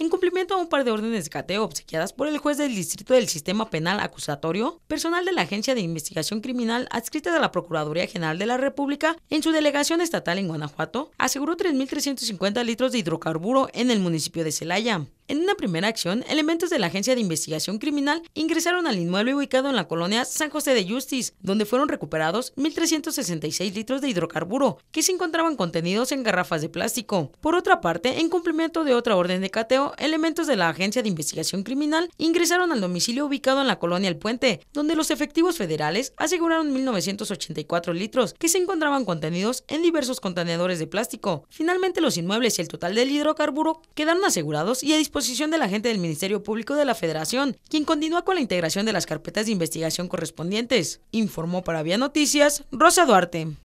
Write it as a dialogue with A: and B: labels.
A: En cumplimiento a un par de órdenes de cateo obsequiadas por el juez del Distrito del Sistema Penal Acusatorio, personal de la Agencia de Investigación Criminal adscrita a la Procuraduría General de la República en su delegación estatal en Guanajuato, aseguró 3.350 litros de hidrocarburo en el municipio de Celaya. En una primera acción, elementos de la Agencia de Investigación Criminal ingresaron al inmueble ubicado en la colonia San José de Justice, donde fueron recuperados 1.366 litros de hidrocarburo, que se encontraban contenidos en garrafas de plástico. Por otra parte, en cumplimiento de otra orden de cateo, elementos de la Agencia de Investigación Criminal ingresaron al domicilio ubicado en la colonia El Puente, donde los efectivos federales aseguraron 1.984 litros, que se encontraban contenidos en diversos contenedores de plástico. Finalmente, los inmuebles y el total del hidrocarburo quedaron asegurados y a disposición de la gente del Ministerio Público de la Federación, quien continúa con la integración de las carpetas de investigación correspondientes, informó para Vía Noticias Rosa Duarte.